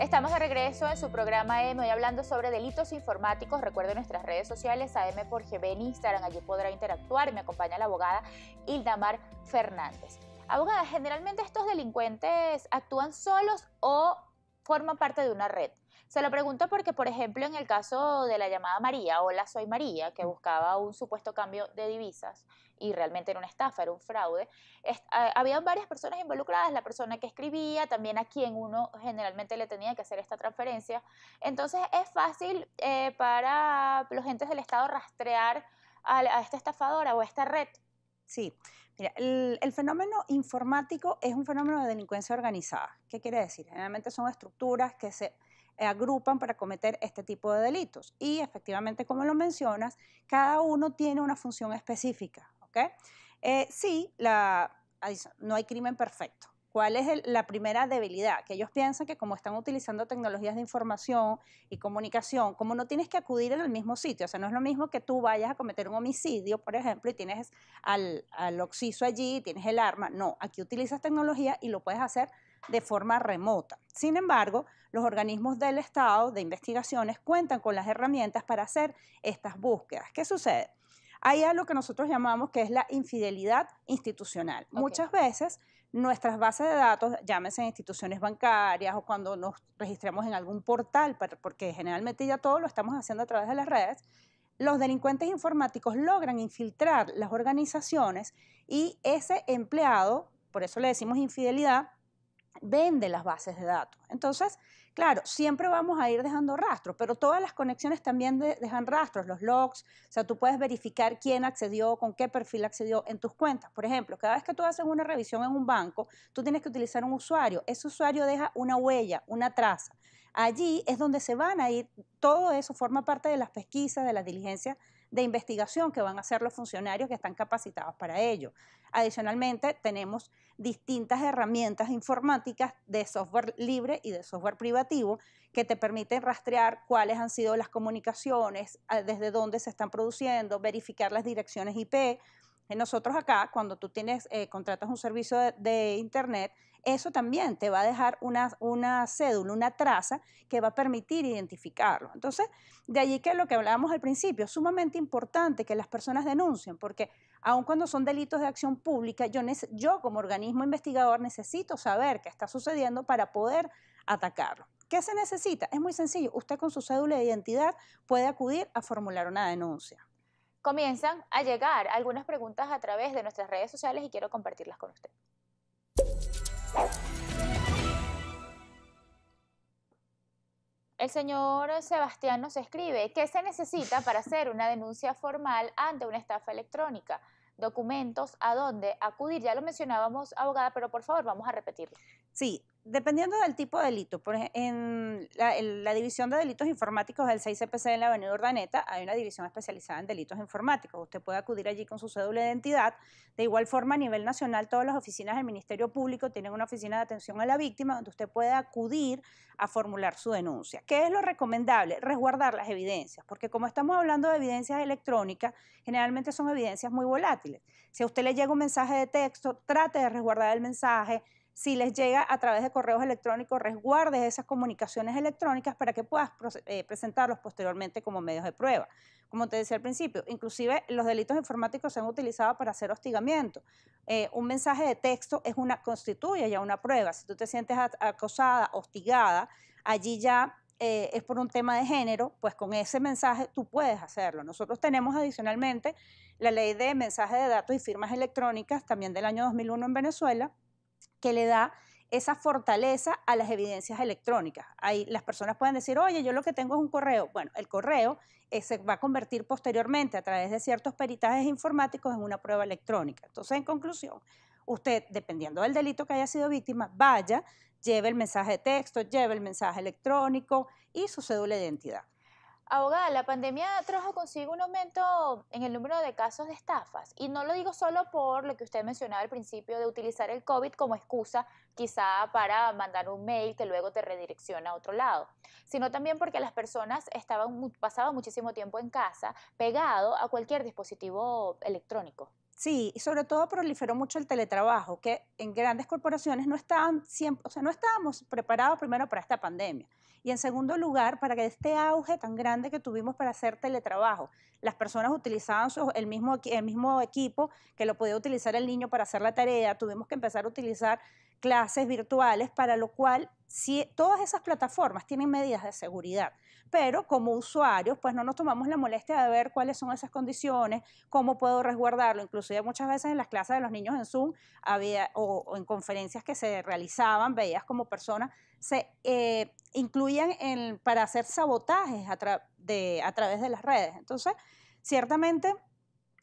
Estamos de regreso en su programa M, hoy hablando sobre delitos informáticos. Recuerden nuestras redes sociales, AM por GB en Instagram, allí podrá interactuar. Me acompaña la abogada Hildamar Fernández. Abogada, generalmente estos delincuentes actúan solos o forma parte de una red. Se lo pregunto porque, por ejemplo, en el caso de la llamada María, hola, soy María, que buscaba un supuesto cambio de divisas y realmente era una estafa, era un fraude, había varias personas involucradas, la persona que escribía, también a quien uno generalmente le tenía que hacer esta transferencia. Entonces es fácil eh, para los entes del Estado rastrear a, a esta estafadora o a esta red Sí, mira, el, fenómeno informático es un fenómeno de delincuencia organizada. ¿Qué quiere decir? Generalmente son estructuras que se eh, agrupan para cometer este tipo de delitos. Y efectivamente, como lo mencionas, cada uno tiene una función específica. ¿okay? Eh, sí, la, no hay crimen perfecto. ¿Cuál es la primera debilidad? Que ellos piensan que como están utilizando tecnologías de información y comunicación, como no tienes que acudir en el mismo sitio, o sea, no es lo mismo que tú vayas a cometer un homicidio, por ejemplo, y tienes al, al oxiso allí, tienes el arma. No, aquí utilizas tecnología y lo puedes hacer de forma remota. Sin embargo, los organismos del Estado de investigaciones cuentan con las herramientas para hacer estas búsquedas. ¿Qué sucede? Hay algo que nosotros llamamos que es la infidelidad institucional. Muchas veces nuestras bases de datos, llámese en instituciones bancarias o cuando nos registramos en algún portal, porque generalmente ya todo lo estamos haciendo a través de las redes, los delincuentes informáticos logran infiltrar las organizaciones y ese empleado, por eso le decimos infidelidad, vende las bases de datos. Entonces, claro, siempre vamos a ir dejando rastros, pero todas las conexiones también dejan rastros, los logs, o sea, tú puedes verificar quién accedió, con qué perfil accedió en tus cuentas. Por ejemplo, cada vez que tú haces una revisión en un banco, tú tienes que utilizar un usuario. Ese usuario deja una huella, una traza. Allí es donde se van a ir, todo eso forma parte de las pesquisas, de las diligencias de investigación que van a hacer los funcionarios que están capacitados para ello. Adicionalmente, tenemos distintas herramientas informáticas de software libre y de software privativo que te permiten rastrear cuáles han sido las comunicaciones, desde dónde se están produciendo, verificar las direcciones IP. Eh, nosotros acá, cuando tú tienes, eh, contratas un servicio de Internet, eso también te va a dejar una, cédula, una traza que va a permitir identificarlo. Entonces, de allí que lo que hablábamos al principio, sumamente importante que las personas denuncien, porque aun cuando son delitos de acción pública, yo, yo como organismo investigador necesito saber qué está sucediendo para poder atacarlo. ¿Qué se necesita? Es muy sencillo. Usted con su cédula de identidad puede acudir a formular una denuncia. Comienzan a llegar algunas preguntas a través de nuestras redes sociales y quiero compartirlas con usted. El señor Sebastián nos escribe, ¿qué se necesita para hacer una denuncia formal ante una estafa electrónica? Documentos, ¿a dónde acudir? Ya lo mencionábamos, abogada, pero por favor vamos a repetirlo. Sí, dependiendo del tipo de delito, por en, la, la, División de Delitos Informáticos del 6 CPC en la Avenida Urdaneta hay una división especializada en delitos informáticos. Usted puede acudir allí con su cédula de identidad. De igual forma, a nivel nacional, todas las oficinas del Ministerio Público tienen una oficina de atención a la víctima donde usted puede acudir a formular su denuncia. ¿Qué es lo recomendable? Resguardar las evidencias, porque como estamos hablando de evidencias electrónicas, generalmente son evidencias muy volátiles. Si a usted le llega un mensaje de texto, trate de resguardar el mensaje, si les llega a través de correos electrónicos, resguardes esas comunicaciones electrónicas para que puedas eh, presentarlos posteriormente como medios de prueba. Como te decía al principio, inclusive los delitos informáticos se han utilizado para hacer hostigamiento. Eh, un mensaje de texto es una, constituye ya una prueba. Si tú te sientes acosada, hostigada, allí ya eh, es por un tema de género, pues con ese mensaje tú puedes hacerlo. Nosotros tenemos adicionalmente la ley de mensaje de datos y firmas electrónicas, también del año 2001 en Venezuela, que le da esa fortaleza a las evidencias electrónicas. Ahí las personas pueden decir, oye, yo lo que tengo es un correo. Bueno, el correo eh, se va a convertir posteriormente a través de ciertos peritajes informáticos en una prueba electrónica. Entonces, en conclusión, usted, dependiendo del delito que haya sido víctima, vaya, lleve el mensaje de texto, lleve el mensaje electrónico y su cédula de identidad. Abogada, la pandemia trajo consigo un aumento en el número de casos de estafas. Y no lo digo solo por lo que usted mencionaba al principio de utilizar el COVID como excusa, quizá para mandar un mail que luego te redirecciona a otro lado, sino también porque las personas estaban, pasaban muchísimo tiempo en casa pegado a cualquier dispositivo electrónico. Sí, y sobre todo proliferó mucho el teletrabajo, que en grandes corporaciones no estaban o sea, no estábamos preparados primero para esta pandemia. Y en segundo lugar, para que este auge tan grande que tuvimos para hacer teletrabajo, las personas utilizaban el, mismo, el mismo equipo que lo podía utilizar el niño para hacer la tarea, tuvimos que empezar a utilizar clases virtuales, para lo cual todas esas plataformas tienen medidas de seguridad. Pero como usuarios, pues no nos tomamos la molestia de ver cuáles son esas condiciones, cómo puedo resguardarlo. Inclusive muchas veces en las clases de los niños en Zoom había, o, en conferencias que se realizaban, veías como personas se eh, incluían en, para hacer sabotajes a través de las redes. Entonces, ciertamente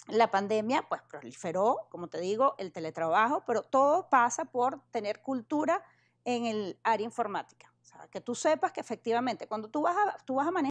la pandemia, pues proliferó, como te digo, el teletrabajo, pero todo pasa por tener cultura en el área informática. O que tú sepas que efectivamente, cuando tú vas a, tú vas a manejar